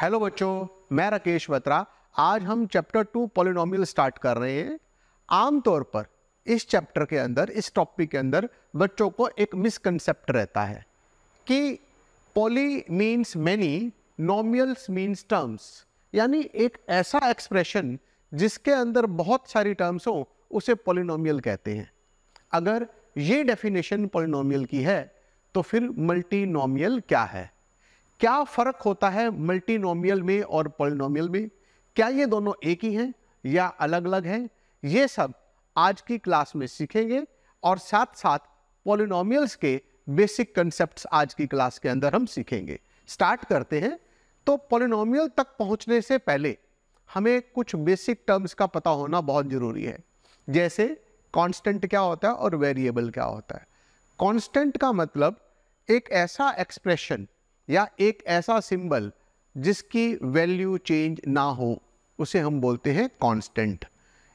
hello बच्चों मैं राकेश बत्रा आज हम चैप्टर टू पॉलिनोमियल स्टार्ट कर रहे हैं आमतौर पर इस चैप्टर के अंदर इस टॉपिक के अंदर बच्चों को एक मिसकनसेप्ट रहता है कि poly means many nomials means terms यानी एक ऐसा एक्सप्रेशन जिसके अंदर बहुत सारी टर्म्स हो उसे पॉलिनोमियल कहते हैं अगर ये डेफिनेशन पॉलिनोमियल की है तो फिर मल्टीनोमियल क्या है क्या फर्क होता है मल्टीनोमियल में और पॉलिनोमियल में क्या ये दोनों एक ही हैं या अलग अलग हैं ये सब आज की क्लास में सीखेंगे और साथ साथ पॉलिनोमियल्स के बेसिक कंसेप्ट्स आज की क्लास के अंदर हम सीखेंगे स्टार्ट करते हैं तो पॉलिनोमियल तक पहुंचने से पहले हमें कुछ बेसिक टर्म्स का पता होना बहुत ज़रूरी है जैसे कांस्टेंट क्या होता है और वेरिएबल क्या होता है कांस्टेंट का मतलब एक ऐसा एक्सप्रेशन या एक ऐसा सिंबल जिसकी वैल्यू चेंज ना हो उसे हम बोलते हैं कांस्टेंट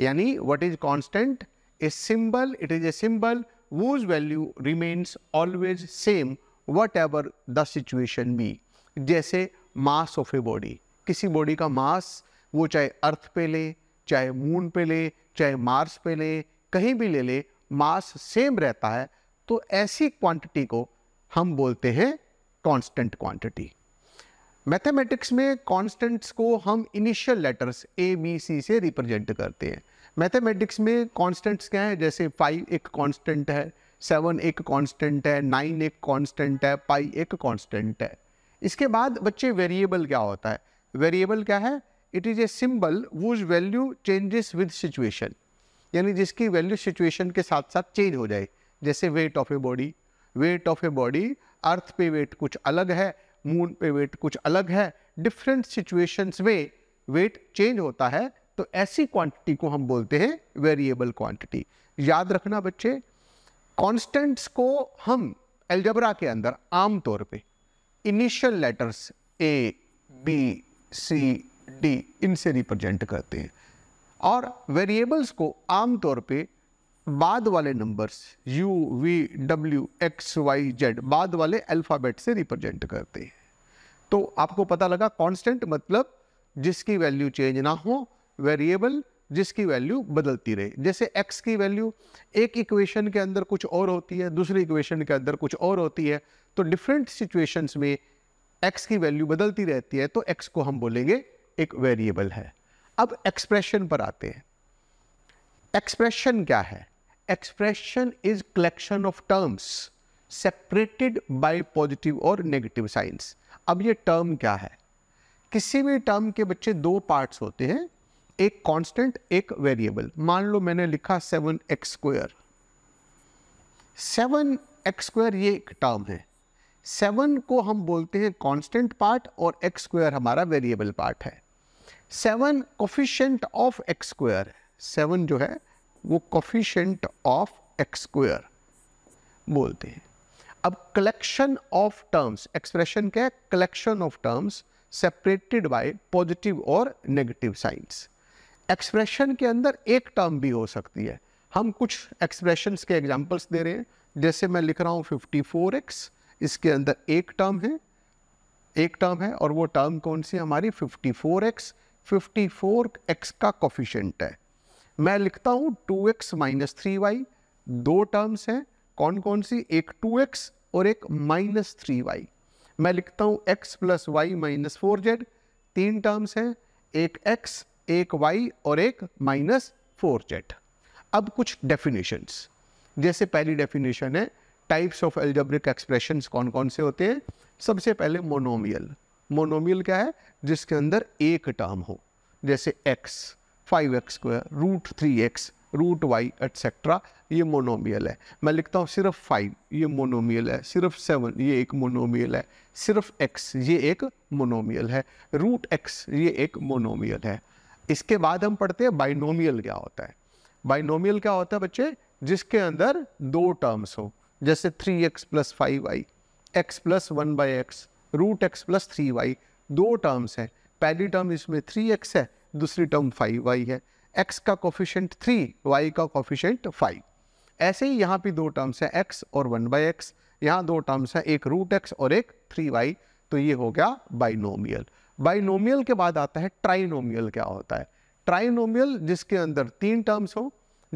यानी what is constant a symbol it is a symbol whose value remains always same whatever the situation be जैसे मास ऑफ ए बॉडी किसी बॉडी का मास वो चाहे अर्थ पे ले चाहे मून पे ले चाहे मार्स पे ले कहीं भी ले ले मास सेम रहता है तो ऐसी क्वांटिटी को हम बोलते हैं कांस्टेंट क्वांटिटी मैथमेटिक्स में कांस्टेंट्स को हम initial letters A B C से रिप्रेजेंट करते हैं मैथमेटिक्स में कांस्टेंट्स क्या है जैसे फाइव एक कांस्टेंट है सेवन एक कांस्टेंट है नाइन एक कांस्टेंट है पाई एक कांस्टेंट है इसके बाद बच्चे वेरिएबल क्या होता है वेरिएबल क्या है it is a symbol whose value changes with situation यानी जिसकी वैल्यू सिचुएशन के साथ साथ चेंज हो जाए जैसे weight of a body weight of a body earth पे वेट कुछ अलग है मून पे वेट कुछ अलग है डिफरेंट सिचुएशंस में वेट चेंज होता है तो ऐसी क्वांटिटी को हम बोलते हैं वेरिएबल क्वांटिटी याद रखना बच्चे कॉन्स्टेंट्स को हम एल्जबरा के अंदर आमतौर पे initial letters A B C D इनसे रिप्रेजेंट करते हैं और वेरिएबल्स को आमतौर पे बाद वाले numbers U, V, W, X, Y, Z बाद वाले अल्फ़ाबेट से रिप्रेजेंट करते हैं तो आपको पता लगा कांस्टेंट मतलब जिसकी वैल्यू चेंज ना हो वेरिएबल जिसकी वैल्यू बदलती रहे जैसे x की वैल्यू एक इक्वेशन के अंदर कुछ और होती है दूसरी इक्वेशन के अंदर कुछ और होती है तो डिफरेंट सिचुएशंस में x की वैल्यू बदलती रहती है तो x को हम बोलेंगे एक वेरिएबल है अब एक्सप्रेशन पर आते हैं एक्सप्रेशन क्या है expression is collection of terms separated by positive और नेगेटिव साइंस अब ये टर्म क्या है किसी भी टर्म के बच्चे दो पार्ट होते हैं एक कॉन्स्टेंट एक वेरिएबल मान लो मैंने लिखा seven x square seven x square ये एक टर्म है सेवन को हम बोलते हैं कांस्टेंट पार्ट और एक्स स्क्वायर हमारा वेरिएबल पार्ट है seven coefficient of x square seven जो है वो कॉफिशेंट ऑफ एक्स स्क्वेयर बोलते हैं अब कलेक्शन ऑफ टर्म्स एक्सप्रेशन क्या है collection of terms separated by positive और नेगेटिव साइंस एक्सप्रेशन के अंदर एक टर्म भी हो सकती है हम कुछ एक्सप्रेशंस के एग्जांपल्स दे रहे हैं जैसे मैं लिख रहा हूँ 54x इसके अंदर एक टर्म है एक टर्म है और वो टर्म कौन सी हमारी 54x 54x का कॉफिशेंट है मैं लिखता हूँ two x minus three y दो टर्म्स हैं कौन कौन सी एक टू एक्स और एक माइनस थ्री वाई मैं लिखता हूँ x plus y minus four z तीन टर्म्स हैं एक एक्स एक वाई और एक माइनस फोर जेड अब कुछ डेफिनेशंस जैसे पहली डेफिनेशन है टाइप्स ऑफ एल्जेब्रिक एक्सप्रेशन कौन कौन से होते हैं सबसे पहले मोनोमियल मोनोमियल क्या है जिसके अंदर एक टर्म हो जैसे x five x square root three x root y etcetera ये मोनोमियल है मैं लिखता हूँ सिर्फ फाइव ये मोनोमियल है सिर्फ सेवन ये एक मोनोमियल है सिर्फ एक्स ये एक मोनोमियल है रूट एक्स ये एक मोनोमियल है इसके बाद हम पढ़ते हैं बाइनोमियल क्या होता है बाइनोमियल क्या होता है बच्चे जिसके अंदर दो टर्म्स हो जैसे three x plus five y x plus one by x root x plus three y दो टर्म्स हैं पहली टर्म इसमें थ्री एक्स है दूसरी टर्म फाइव वाई है एक्स का कोफिशेंट थ्री वाई का कोफिशेंट फाइव ऐसे ही यहाँ पे दो टर्म्स हैं एक्स और वन बाई एक्स यहाँ दो टर्म्स हैं एक रूट एक्स और एक थ्री वाई तो ये हो गया बाइनोमियल बाइनोमियल के बाद आता है ट्राइनोमियल क्या होता है ट्राइनोमियल जिसके अंदर तीन टर्म्स हो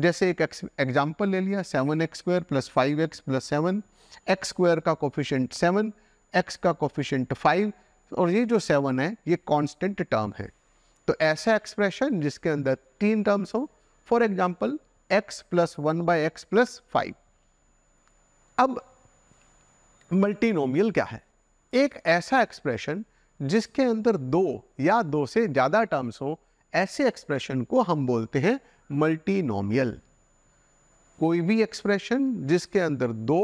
जैसे एक एग्जाम्पल ले लिया seven x square plus five x plus seven x square का कोफिशेंट सेवन एक्स का कोफिशेंट फाइव और ये जो सेवन है ये कांस्टेंट टर्म है तो ऐसा एक्सप्रेशन जिसके अंदर तीन टर्म्स हो for example x plus one by x plus five अब मल्टीनोमियल क्या है एक ऐसा एक्सप्रेशन जिसके अंदर दो या दो से ज़्यादा टर्म्स हो ऐसे एक्सप्रेशन को हम बोलते हैं मल्टीनोमियल कोई भी एक्सप्रेशन जिसके अंदर दो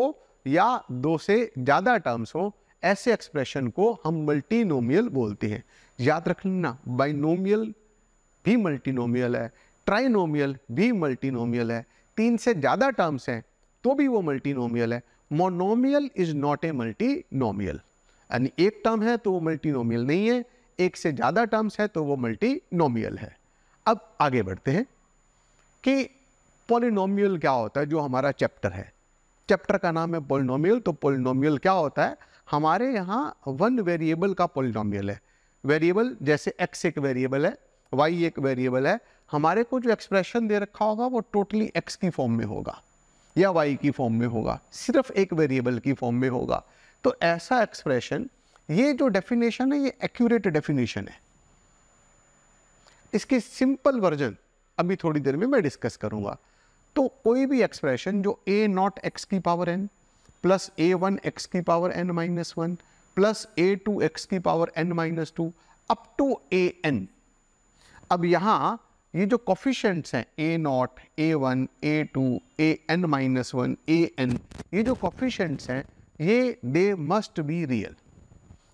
या दो से ज़्यादा टर्म्स हो ऐसे एक्सप्रेशन को हम मल्टीनोमियल बोलते हैं याद रख लेना बाइनोमियल भी मल्टीनोमियल है ट्राइनोमियल भी मल्टीनोमियल है तीन से ज़्यादा टर्म्स हैं तो भी वो मल्टीनोमियल है monomial is not a multinomial यानी एक टर्म है तो वो मल्टीनोमियल नहीं है एक से ज़्यादा टर्म्स है तो वो मल्टीनोमियल है अब आगे बढ़ते हैं कि पोलिनोमियल क्या होता है जो हमारा चैप्टर है चैप्टर का नाम है पोलिनोमियल तो पोलिनोमियल क्या होता है हमारे यहाँ वन वेरिएबल का पोलिनोमियल है वेरिएबल जैसे एक्स एक वेरिएबल है वाई एक वेरिएबल है हमारे को जो एक्सप्रेशन दे रखा होगा वो टोटली एक्स की फॉर्म में होगा या वाई की फॉर्म में होगा सिर्फ एक वेरिएबल की फॉर्म में होगा तो ऐसा एक्सप्रेशन ये जो डेफिनेशन है ये एक्यूरेट डेफिनेशन है इसकी सिंपल वर्जन अभी थोड़ी देर में मैं डिस्कस करूंगा तो कोई भी एक्सप्रेशन जो ए नॉट एक्स की power n plus a one x की power n minus one plus a two x की power n minus two up to a n अब यहाँ ये जो कॉफिशेंट्स हैं a naught a one a two a n minus one a n ये जो coefficients हैं ये दे मस्ट बी रियल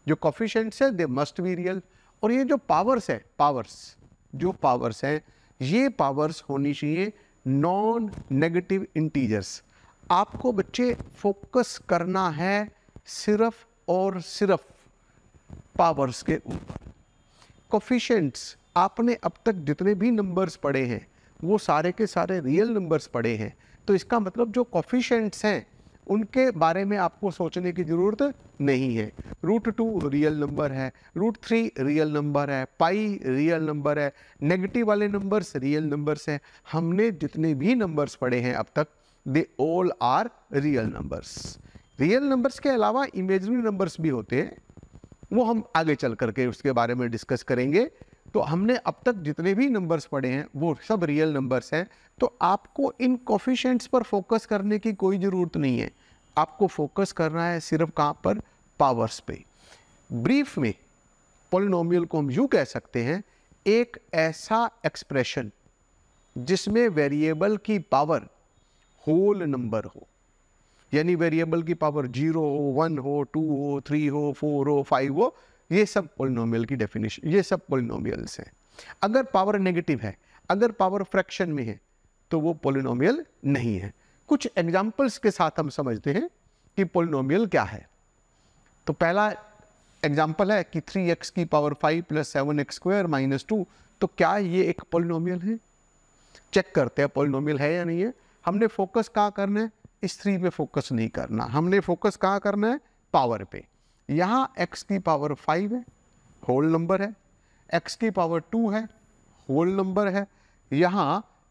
जो कॉफिशेंट्स हैं दे मस्ट बी रियल और ये जो पावर्स हैं पावर्स जो पावर्स हैं ये पावर्स होनी चाहिए नॉन नेगेटिव इंटीजर्स आपको बच्चे फोकस करना है सिर्फ और सिर्फ पावर्स के ऊपर कोफिशेंट्स आपने अब तक जितने भी नंबर्स पढ़े हैं वो सारे के सारे रियल नंबर्स पढ़े हैं तो इसका मतलब जो कोफिशेंट्स हैं उनके बारे में आपको सोचने की ज़रूरत नहीं है रूट टू रियल नंबर है रूट थ्री रियल नंबर है पाई रियल नंबर है नेगेटिव वाले नंबर्स रियल नंबर्स हैं हमने जितने भी नंबर्स पढ़े हैं अब तक they all are real numbers real numbers के अलावा इमेजनरी नंबर्स भी होते हैं वो हम आगे चल करके उसके बारे में डिस्कस करेंगे तो हमने अब तक जितने भी नंबर्स पढ़े हैं वो सब रियल नंबर्स हैं तो आपको इन कॉफिशेंट्स पर फोकस करने की कोई ज़रूरत नहीं है आपको फोकस करना है सिर्फ कहाँ पर पावर्स पे ब्रीफ में पोलिनोमियल को हम यूँ कह सकते हैं एक ऐसा एक्सप्रेशन जिसमें वेरिएबल की पावर होल नंबर हो यानी वेरिएबल की पावर जीरो हो वन हो टू हो थ्री हो फोर हो फाइव हो ये सब पोलिनोमियल की डेफिनेशन ये सब पोलिनोमियल्स हैं अगर पावर नेगेटिव है अगर पावर फ्रैक्शन में है तो वो पोलिनोमियल नहीं है कुछ एग्जाम्पल्स के साथ हम समझते हैं कि पोलिनोमियल क्या है तो पहला एग्जाम्पल है कि थ्री एक्स की power five plus seven x square minus two तो क्या ये एक पोलिनोमियल है चेक करते हैं पोलिनोमियल है या नहीं है हमने फोकस कहाँ करना है स्त्री पे फोकस नहीं करना हमने फोकस कहाँ करना है पावर पे यहाँ एक्स की पावर फाइव है होल नंबर है एक्स की पावर टू है होल नंबर है यहाँ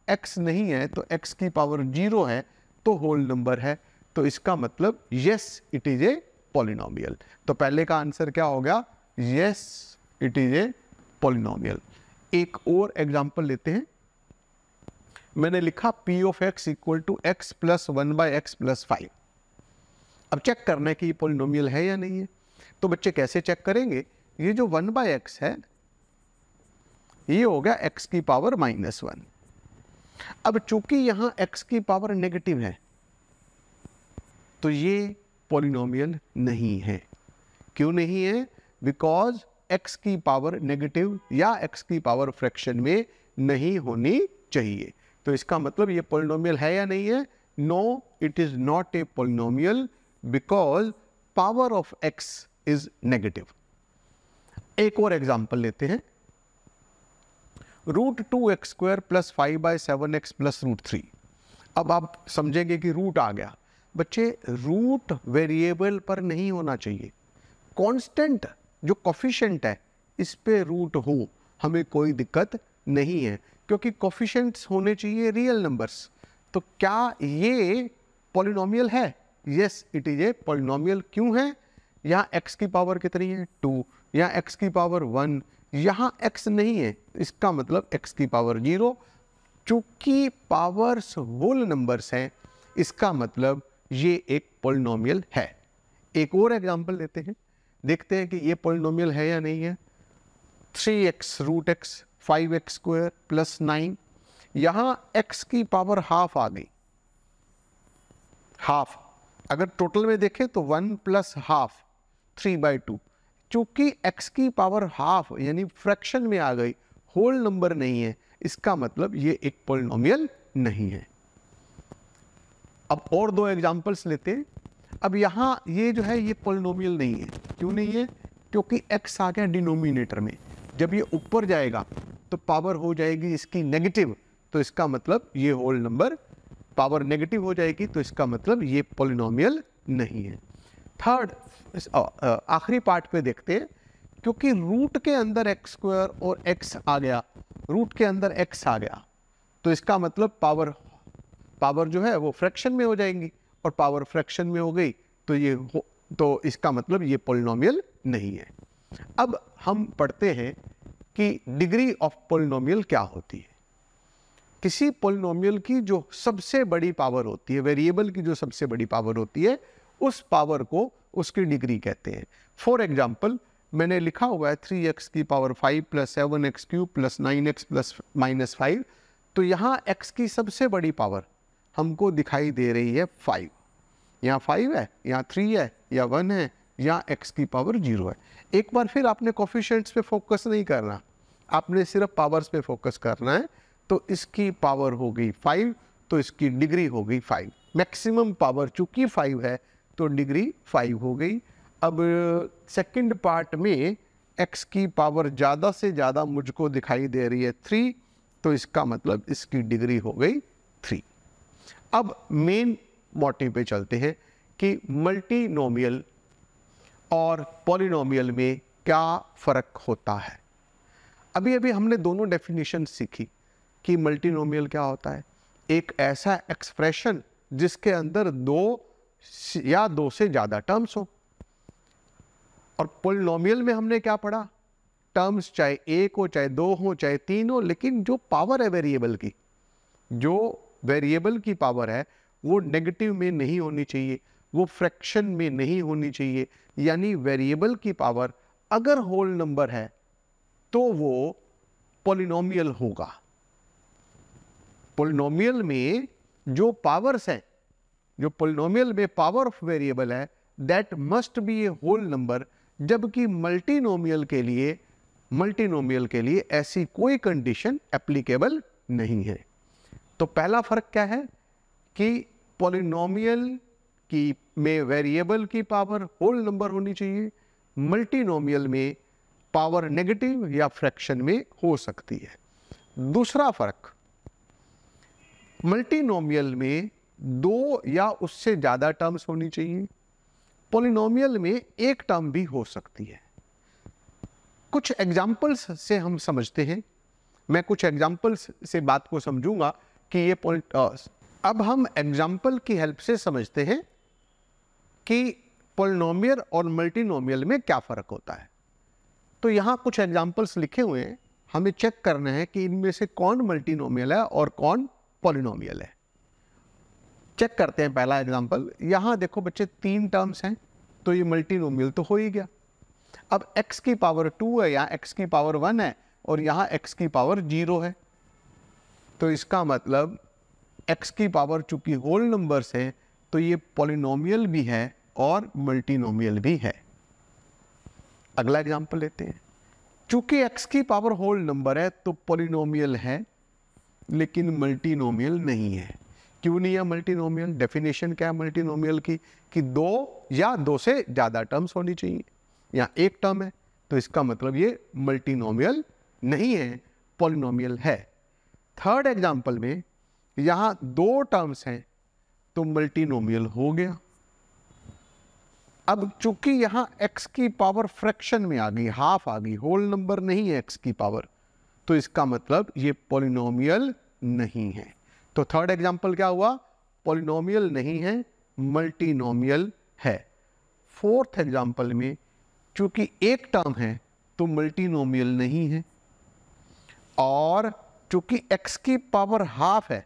एक्स नहीं है तो एक्स की पावर जीरो है तो होल नंबर है तो इसका मतलब yes it is a polynomial तो पहले का आंसर क्या हो गया yes it is a polynomial एक और एग्जाम्पल लेते हैं मैंने लिखा p of x equal to x plus one by x plus five अब चेक करना है कि ये पोलिनोमियल है या नहीं है तो बच्चे कैसे चेक करेंगे ये जो वन बाई एक्स है ये हो गया x की पावर माइनस वन अब चूंकि यहां एक्स की पावर नेगेटिव है तो ये पॉलिनोमियल नहीं है क्यों नहीं है बिकॉज एक्स की पावर नेगेटिव या एक्स की पावर फ्रैक्शन में नहीं होनी चाहिए तो इसका मतलब ये पोलिनोमियल है या नहीं है no it is not a polynomial because power of x is negative एक और एग्जाम्पल लेते हैं root two x square plus five by seven x plus root three अब आप समझेंगे कि रूट आ गया बच्चे रूट वेरिएबल पर नहीं होना चाहिए कांस्टेंट जो कॉफिशेंट है इस पे रूट हो हमें कोई दिक्कत नहीं है क्योंकि कोफिशेंट्स होने चाहिए रियल नंबर्स तो क्या ये पॉलिनोमियल है yes it is a polynomial क्यों है यहाँ एक्स की पावर कितनी है टू यहाँ एक्स की पावर वन यहाँ एक्स नहीं है इसका मतलब एक्स की पावर जीरो चूँकि पावर्स होल नंबर्स हैं इसका मतलब ये एक पोलिनोमियल है एक और एग्जाम्पल लेते हैं देखते हैं कि ये पोलिनोमियल है या नहीं है three x root x five x square plus nine यहां एक्स की पावर हाफ आ गई हाफ अगर टोटल में देखें तो one plus half three by two चूंकि एक्स की पावर हाफ यानी फ्रैक्शन में आ गई होल नंबर नहीं है इसका मतलब ये एक पोलिनोमियल नहीं है अब और दो एग्जाम्पल्स लेते हैं अब यहां ये जो है ये पोलिनोमियल नहीं है क्यों नहीं है क्योंकि एक्स आ गया डिनोमिनेटर में जब ये ऊपर जाएगा तो पावर हो जाएगी इसकी नेगेटिव तो इसका मतलब ये होल नंबर पावर नेगेटिव हो जाएगी तो इसका मतलब ये पोलिनोमियल नहीं है थर्ड आखिरी पार्ट पे देखते हैं क्योंकि रूट के अंदर एक्स स्क्वायर और एक्स आ गया रूट के अंदर एक्स आ गया तो इसका मतलब पावर पावर जो है वो फ्रैक्शन में हो जाएंगी और पावर फ्रैक्शन में हो गई तो ये हो, तो इसका मतलब ये पोलिनोमियल नहीं है अब हम पढ़ते हैं कि डिग्री ऑफ पोलिनोमियल क्या होती है किसी पोलिनोमियल की जो सबसे बड़ी पावर होती है वेरिएबल की जो सबसे बड़ी पावर होती है उस पावर को उसकी डिग्री कहते हैं फॉर एग्जाम्पल मैंने लिखा हुआ है थ्री एक्स की power five plus seven x cube plus nine x plus minus five तो यहाँ एक्स की सबसे बड़ी पावर हमको दिखाई दे रही है फाइव यहाँ फाइव है यहाँ थ्री है या वन है या x की पावर जीरो है एक बार फिर आपने कॉफिशेंट्स पे फोकस नहीं करना आपने सिर्फ पावर्स पे फोकस करना है तो इसकी पावर हो गई फाइव तो इसकी डिग्री हो गई फाइव मैक्सिमम पावर चूँकि फाइव है तो डिग्री फाइव हो गई अब सेकंड पार्ट में एक्स की पावर ज़्यादा से ज़्यादा मुझको दिखाई दे रही है थ्री तो इसका मतलब इसकी डिग्री हो गई थ्री अब मेन मोटिव पे चलते हैं कि मल्टीनोमियल और पॉलिनोमियल में क्या फ़र्क होता है अभी अभी हमने दोनों डेफिनेशन सीखी कि मल्टीनोमियल क्या होता है एक ऐसा एक्सप्रेशन जिसके अंदर दो या दो से ज़्यादा टर्म्स हो और पोलिनोमियल में हमने क्या पढ़ा टर्म्स चाहे एक हो चाहे दो हो चाहे तीन हो लेकिन जो पावर है वेरिएबल की जो वेरिएबल की पावर है वो नेगेटिव में नहीं होनी चाहिए वो फ्रैक्शन में नहीं होनी चाहिए यानी वेरिएबल की पावर अगर होल नंबर है तो वो पोलिनोमियल होगा पोलिनोमियल में जो पावर्स हैं जो पोलिनोमियल में पावर ऑफ वेरिएबल है that must be a whole number जबकि मल्टीनोमियल के लिए मल्टीनोमियल के लिए ऐसी कोई कंडीशन एप्लीकेबल नहीं है तो पहला फर्क क्या है कि पोलिनोमियल की में वेरिएबल की पावर होल नंबर होनी चाहिए मल्टीनोमियल में पावर नेगेटिव या फ्रैक्शन में हो सकती है दूसरा फर्क मल्टीनोमियल में दो या उससे ज़्यादा टर्म्स होनी चाहिए पोलिनोमियल में एक टर्म भी हो सकती है कुछ एग्जाम्पल्स से हम समझते हैं मैं कुछ एग्जाम्पल्स से बात को समझूंगा कि ये पॉइंट अब हम एग्जाम्पल की हेल्प से समझते हैं कि पोलिनोमियल और मल्टीनोमियल में क्या फ़र्क होता है तो यहाँ कुछ एग्जाम्पल्स लिखे हुए हैं हमें चेक करना है कि इनमें से कौन मल्टीनोमियल है और कौन पोलिनोमियल है चेक करते हैं पहला एग्जाम्पल यहाँ देखो बच्चे तीन टर्म्स हैं तो ये मल्टीनोमियल तो हो ही गया अब x की पावर टू है यहाँ x की पावर वन है और यहाँ x की पावर जीरो है तो इसका मतलब x की पावर चूंकि होल नंबर्स हैं तो ये पोलिनोमियल भी है और मल्टीनोमियल भी है अगला एग्जाम्पल लेते हैं चूंकि एक्स की पावर होल नंबर है तो पोलिनोमियल है लेकिन मल्टीनोमियल नहीं है क्यों नहीं है मल्टीनोमियल डेफिनेशन क्या है मल्टीनोमियल की कि दो या दो से ज़्यादा टर्म्स होनी चाहिए या एक टर्म है तो इसका मतलब ये मल्टीनोमियल नहीं है पोलिनोमियल है थर्ड एग्जाम्पल में यहाँ दो टर्म्स हैं तो मल्टीनोमियल हो गया अब चूंकि यहाँ एक्स की पावर फ्रैक्शन में आ गई हाफ आ गई होल नंबर नहीं है एक्स की पावर तो इसका मतलब ये पोलिनोमियल नहीं है तो थर्ड एग्जाम्पल क्या हुआ पॉलिनोमियल नहीं है मल्टीनोमियल है फोर्थ एग्जाम्पल में चूंकि एक टर्म है तो मल्टीनोमियल नहीं है और चूंकि x की पावर हाफ है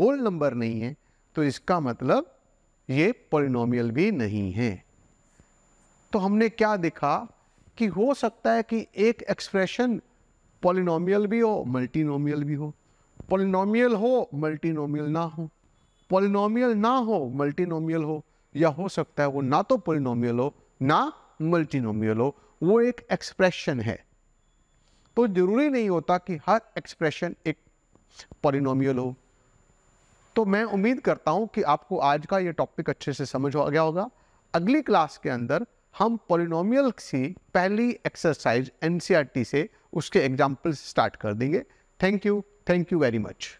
होल नंबर नहीं है तो इसका मतलब ये पोलिनोमियल भी नहीं है तो हमने क्या देखा कि हो सकता है कि एक एक्सप्रेशन पॉलिनोमियल भी हो मल्टीनोमियल भी हो पॉलिनोमियल हो मल्टीनोमियल ना हो पॉलिनोमियल ना हो मल्टीनोमियल हो या हो सकता है वो ना तो पॉलिनोमियल हो ना मल्टीनोमियल हो वो एक एक्सप्रेशन है तो जरूरी नहीं होता कि हर एक्सप्रेशन एक पॉलिनोमियल हो तो मैं उम्मीद करता हूं कि आपको आज का ये टॉपिक अच्छे से समझ आ गया होगा अगली क्लास के अंदर हम पोलिनोमियल से पहली एक्सरसाइज एनसीईआरटी e से उसके एग्जाम्पल स्टार्ट कर देंगे thank you thank you very much